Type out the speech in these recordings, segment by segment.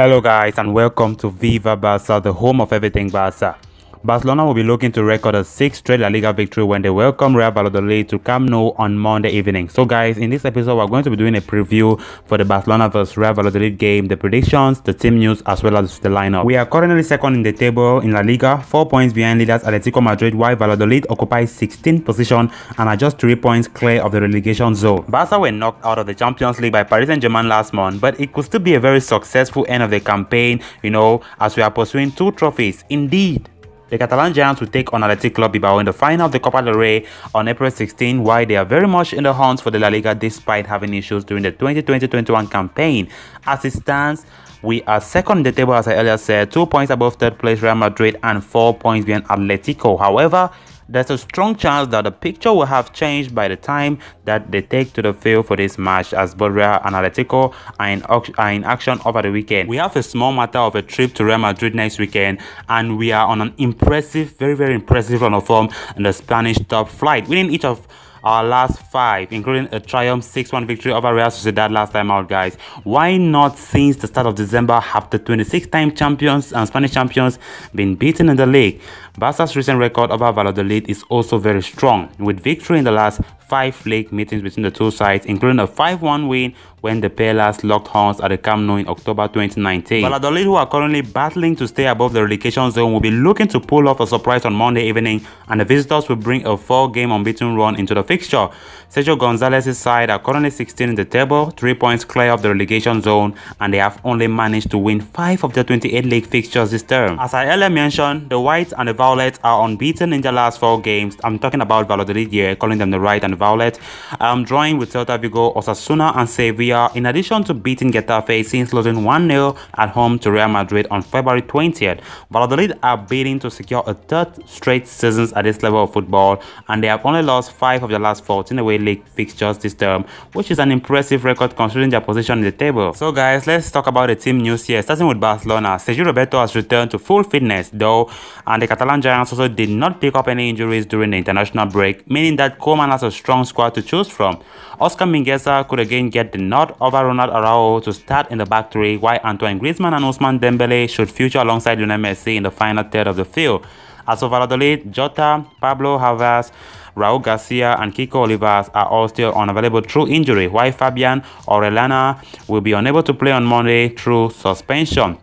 Hello guys and welcome to Viva Barca, the home of everything Barca. Barcelona will be looking to record a sixth straight La Liga victory when they welcome Real Valladolid to Camp Nou on Monday evening. So guys, in this episode, we're going to be doing a preview for the Barcelona vs Real Valladolid game, the predictions, the team news, as well as the lineup. We are currently second in the table in La Liga, 4 points behind leaders Atletico Madrid, while Valladolid occupies 16th position and are just 3 points clear of the relegation zone. Barca were knocked out of the Champions League by Paris Saint-Germain last month, but it could still be a very successful end of the campaign, you know, as we are pursuing two trophies. Indeed, the Catalan Giants will take on Athletic Club Bilbao in the final of the Copa del Rey on April 16 while they are very much in the hunt for the La Liga despite having issues during the 2020-21 campaign. As it stands, we are second in the table as I earlier said, 2 points above third place Real Madrid and 4 points behind Atletico. However, there's a strong chance that the picture will have changed by the time that they take to the field for this match as Borja Analytico are in, are in action over the weekend. We have a small matter of a trip to Real Madrid next weekend and we are on an impressive, very, very impressive run of form in the Spanish top flight, winning each of our last five, including a triumph 6-1 victory over Real Sociedad last time out, guys. Why not since the start of December have the 26-time champions and Spanish champions been beaten in the league? Barca's recent record over Valladolid is also very strong, with victory in the last five league meetings between the two sides, including a 5-1 win when the pair last locked horns at the Camp Nou in October 2019. Valladolid, who are currently battling to stay above the relegation zone, will be looking to pull off a surprise on Monday evening, and the visitors will bring a four-game unbeaten run into the fixture. Sergio Gonzalez's side are currently 16 in the table, three points clear of the relegation zone, and they have only managed to win five of their 28 league fixtures this term. As I earlier mentioned, the Whites and the Violets are unbeaten in their last four games. I'm talking about Valladolid here, calling them the right and Violet, um, drawing with Celta Vigo, Osasuna and Sevilla, in addition to beating Getafe since losing 1-0 at home to Real Madrid on February 20th. Valladolid are bidding to secure a third straight season at this level of football and they have only lost 5 of their last 14 away league fixtures this term, which is an impressive record considering their position in the table. So guys, let's talk about the team news here, starting with Barcelona. Sergio Roberto has returned to full fitness though and the Catalan Giants also did not pick up any injuries during the international break, meaning that Coleman has a strong strong squad to choose from. Oscar Mingueza could again get the nod over Ronald Araujo to start in the back three, while Antoine Griezmann and Ousmane Dembele should feature alongside Lionel Messi in the final third of the field. As for Valladolid, Jota, Pablo Havas, Raul Garcia and Kiko Olivas are all still unavailable through injury, while Fabian Orellana will be unable to play on Monday through suspension.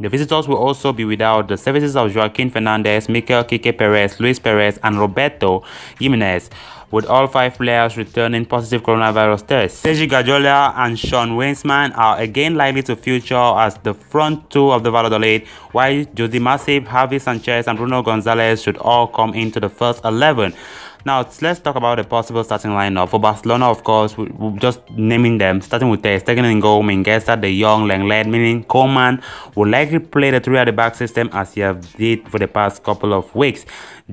The visitors will also be without the services of Joaquin Fernandez, Mikel Kike Perez, Luis Perez, and Roberto Jimenez with all five players returning positive coronavirus tests. Sergi Gajola and Sean Winsman are again likely to feature as the front two of the Valladolid, while Jose Masip, Javi Sanchez and Bruno Gonzalez should all come into the first 11. Now, let's talk about the possible starting lineup. For Barcelona, of course, we, we just naming them, starting with Ter Stegen in goal, Mingueza, De Jong, Lenglet, meaning Coleman will likely play the three at the back system as he have did for the past couple of weeks.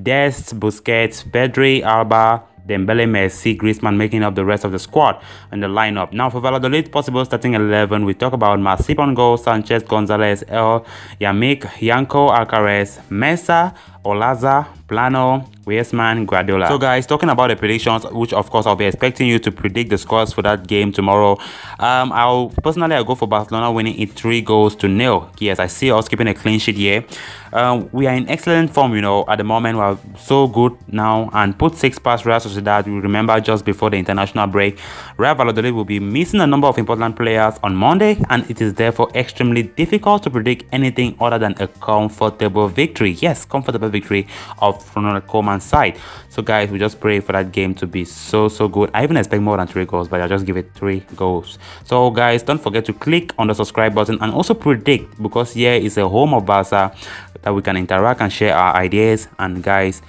Dest, Busquets, Pedri, Alba, Dembele, Messi, Griezmann making up the rest of the squad in the lineup. Now for Valladolid, possible starting 11, we talk about Masip on goal, Sanchez, Gonzalez, El, Yamik, Yanko, Alcaraz, Mesa, Olaza, Plano, Weisman, Guardiola. So guys, talking about the predictions, which of course I'll be expecting you to predict the scores for that game tomorrow. Um, I'll personally I'll go for Barcelona winning it three goals to nil. Yes, I see us keeping a clean sheet here. Um, we are in excellent form, you know, at the moment we're so good now and put six past Real Sociedad. You remember just before the international break, Real Valladolid will be missing a number of important players on Monday, and it is therefore extremely difficult to predict anything other than a comfortable victory. Yes, comfortable victory of Ronald Koeman's side. So guys, we just pray for that game to be so so good. I even expect more than three goals, but I'll just give it three goals. So guys, don't forget to click on the subscribe button and also predict because here is a home of Barca that we can interact and share our ideas. And guys,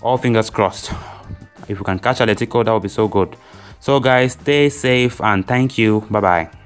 all fingers crossed. If we can catch Atletico, that would be so good. So guys, stay safe and thank you. Bye bye.